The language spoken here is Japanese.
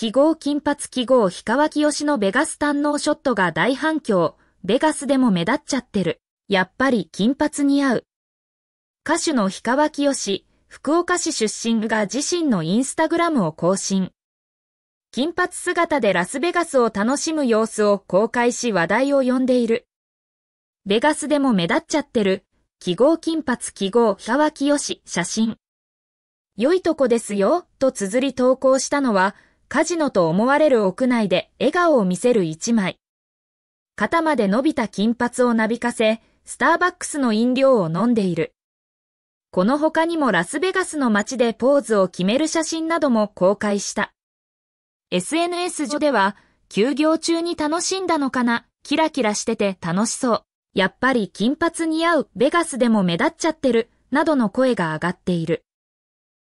記号金髪記号氷川きよしのベガス堪能ショットが大反響。ベガスでも目立っちゃってる。やっぱり金髪似合う。歌手の氷川きよし、福岡市出身が自身のインスタグラムを更新。金髪姿でラスベガスを楽しむ様子を公開し話題を呼んでいる。ベガスでも目立っちゃってる。記号金髪記号氷川きよし写真。良いとこですよ、と綴り投稿したのは、カジノと思われる屋内で笑顔を見せる一枚。肩まで伸びた金髪をなびかせ、スターバックスの飲料を飲んでいる。この他にもラスベガスの街でポーズを決める写真なども公開した。SNS 上では、休業中に楽しんだのかな、キラキラしてて楽しそう。やっぱり金髪似合うベガスでも目立っちゃってる、などの声が上がっている。